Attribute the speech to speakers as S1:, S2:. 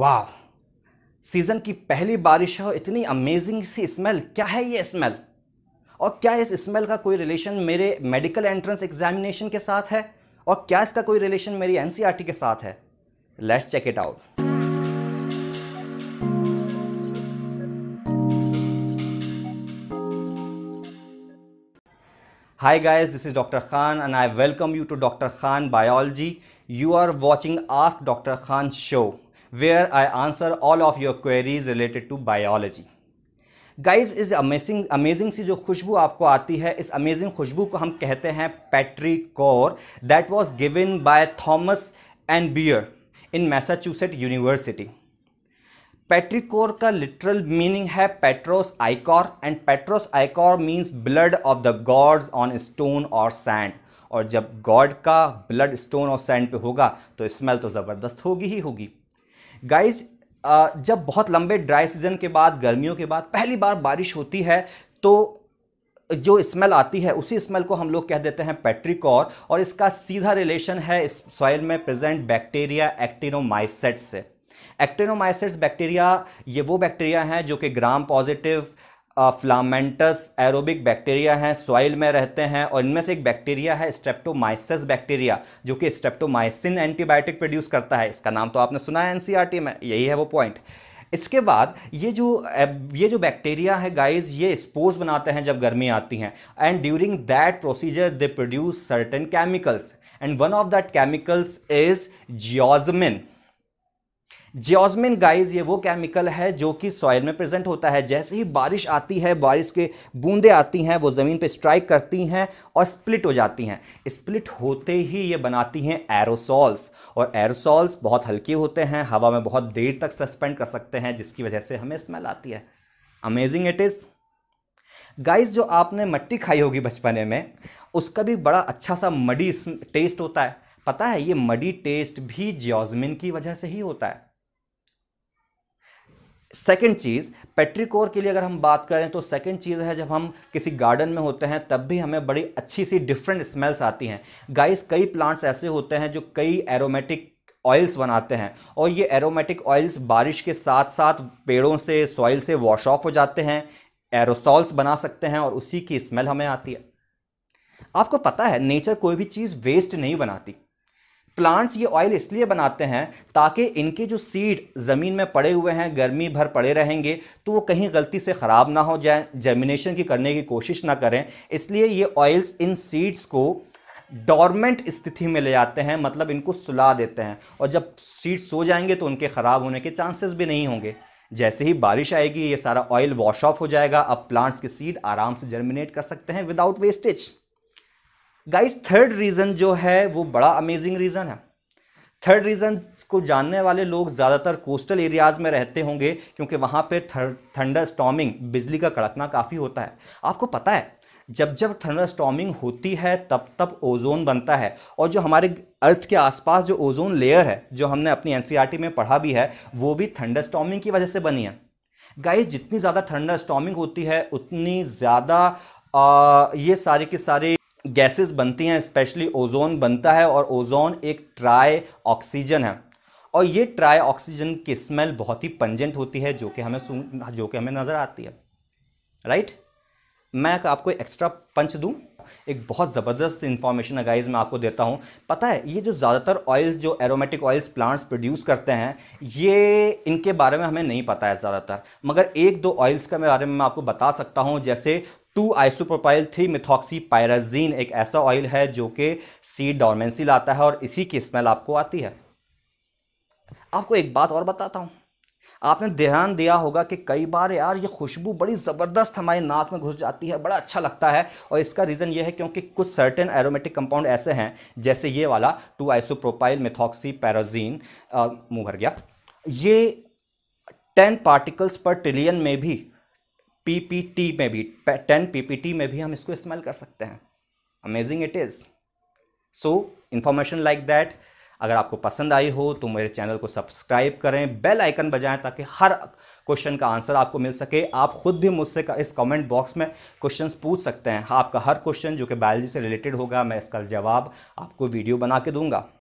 S1: वाह सीज़न की पहली बारिश है और इतनी अमेजिंग सी स्मेल क्या है ये स्मेल और क्या इस स्मेल का कोई रिलेशन मेरे मेडिकल एंट्रेंस एग्जामिनेशन के साथ है और क्या इसका कोई रिलेशन मेरी एनसीईआरटी e के साथ है let's check it out hi guys this is doctor Khan and I welcome you to doctor Khan biology you are watching ask doctor Khan show where I answer all of your queries related to biology. Guys इस amazing amazing सी जो खुशबू आपको आती है इस amazing खुशबू को हम कहते हैं petrichor that was given by Thomas and Bear in Massachusetts university petrichor का लिटरल मीनिंग है petros ichor and petros ichor means blood of the gods on stone और सैंड और जब गॉड का ब्लड स्टोन और sand पे होगा तो स्मेल तो ज़बरदस्त होगी ही होगी गाइज uh, जब बहुत लंबे ड्राई सीजन के बाद गर्मियों के बाद पहली बार बारिश होती है तो जो स्मेल आती है उसी स्मेल को हम लोग कह देते हैं पेट्रिकॉर और इसका सीधा रिलेशन है इस सॉइल में प्रेजेंट बैक्टीरिया एक्टिनोमाइसेट्स से एक्टिनोमाइसेट्स बैक्टीरिया ये वो बैक्टीरिया हैं जो कि gram positive filamentous aerobic bacteria हैं सॉइल में रहते हैं और इनमें से एक बैक्टीरिया है स्ट्रेप्टोमाइसिस बैक्टीरिया जो कि स्ट्रेप्टोमाइसिन एंटीबायोटिक प्रोड्यूस करता है इसका नाम तो आपने सुना है एनसीईआरटी में यही है वो पॉइंट इसके बाद ये जो ये जो बैक्टीरिया है गाइस ये स्पोर्स बनाते हैं जब गर्मी आती हैं and during that procedure they produce certain chemicals and one of that chemicals is geosmin geosmin guys ये वो केमिकल है जो कि सॉयल में प्रेजेंट होता है जैसे ही बारिश आती है बारिश के बूंदे आती हैं वो ज़मीन पे स्ट्राइक करती हैं और स्प्लिट हो जाती हैं स्प्लिट होते ही ये बनाती हैं एरोसॉल्स और एरोसॉल्स बहुत हल्के होते हैं हवा में बहुत देर तक सस्पेंड कर सकते हैं जिसकी वजह से हमें स्मेल आती है अमेजिंग इट इज़ गाइज जो आपने मट्टी खाई होगी बचपने में उसका भी बड़ा अच्छा सा मडी टेस्ट होता है पता है ये मडी टेस्ट भी जियोजमिन की वजह से ही होता है सेकेंड चीज़ पेट्रिकोर के लिए अगर हम बात करें तो सेकेंड चीज़ है जब हम किसी गार्डन में होते हैं तब भी हमें बड़ी अच्छी सी डिफरेंट स्मेल्स आती हैं गाइस कई प्लांट्स ऐसे होते हैं जो कई एरोमेटिक ऑयल्स बनाते हैं और ये एरोमेटिक ऑयल्स बारिश के साथ साथ पेड़ों से सॉइल से वॉश ऑफ हो जाते हैं एरोसॉल्स बना सकते हैं और उसी की स्मेल हमें आती है आपको पता है नेचर कोई भी चीज़ वेस्ट नहीं बनाती प्लांट्स ये ऑयल इसलिए बनाते हैं ताकि इनके जो सीड ज़मीन में पड़े हुए हैं गर्मी भर पड़े रहेंगे तो वो कहीं गलती से ख़राब ना हो जाए जर्मिनेशन की करने की कोशिश ना करें इसलिए ये ऑयल्स इन सीड्स को डॉर्मेंट स्थिति में ले आते हैं मतलब इनको सुला देते हैं और जब सीड्स सो जाएंगे तो उनके ख़राब होने के चांसेस भी नहीं होंगे जैसे ही बारिश आएगी ये सारा ऑयल वॉश ऑफ हो जाएगा अब प्लांट्स के सीड आराम से जर्मिनेट कर सकते हैं without wastage guys third reason जो है वो बड़ा अमेजिंग रीज़न है थर्ड रीज़न को जानने वाले लोग ज़्यादातर कोस्टल एरियाज़ में रहते होंगे क्योंकि वहाँ पे थंडर स्टॉमिंग बिजली का कड़कना काफ़ी होता है आपको पता है जब जब थंडर स्टॉमिंग होती है तब तब ओजोन बनता है और जो हमारे अर्थ के आसपास जो ओजोन लेयर है जो हमने अपनी एन e में पढ़ा भी है वो भी थंडर स्टॉमिंग की वजह से बनी है गाइस जितनी ज़्यादा थंडर स्टॉमिंग होती है उतनी ज़्यादा ये सारे के सारे गैसेस बनती हैं स्पेशली ओजोन बनता है और ओजोन एक ट्राई ऑक्सीजन है और ये ट्राई ऑक्सीजन की स्मेल बहुत ही पंजेंट होती है जो कि हमें जो कि हमें नज़र आती है राइट मैं आपको एक्स्ट्रा पंच दूँ एक बहुत ज़बरदस्त इन्फॉर्मेशन गाइज मैं आपको देता हूँ पता है ये जो ज़्यादातर ऑयल्स जो एरोमेटिक ऑयल्स प्लांट्स प्रोड्यूस करते हैं ये इनके बारे में हमें नहीं पता है ज़्यादातर मगर एक दो ऑयल्स के बारे में मैं आपको बता सकता हूँ जैसे two isopropyl three methoxy pyrazine एक ऐसा ऑयल है जो कि सी डॉर्मेंसी लाता है और इसी की स्मेल आपको आती है आपको एक बात और बताता हूँ आपने ध्यान दिया होगा कि कई बार यार ये खुशबू बड़ी ज़बरदस्त हमारे नाक में घुस जाती है बड़ा अच्छा लगता है और इसका रीज़न ये है क्योंकि कुछ सर्टेन एरोमेटिक कंपाउंड ऐसे हैं जैसे ये वाला टू आइसोप्रोपाइल मिथॉक्सी पैरोजीन मुँह भर गया ये टेन पार्टिकल्स पर ट्रिलियन में भी पीपीटी में भी टेन पीपीटी में भी हम इसको इस्तेमाल कर सकते हैं amazing it is so information like that अगर आपको पसंद आई हो तो मेरे चैनल को सब्सक्राइब करें बेल आइकन बजाएं ताकि हर क्वेश्चन का आंसर आपको मिल सके आप खुद भी मुझसे इस कमेंट बॉक्स में क्वेश्चन पूछ सकते हैं आपका हर क्वेश्चन जो कि बायोलॉजी से रिलेटेड होगा मैं इसका जवाब आपको वीडियो बना के दूंगा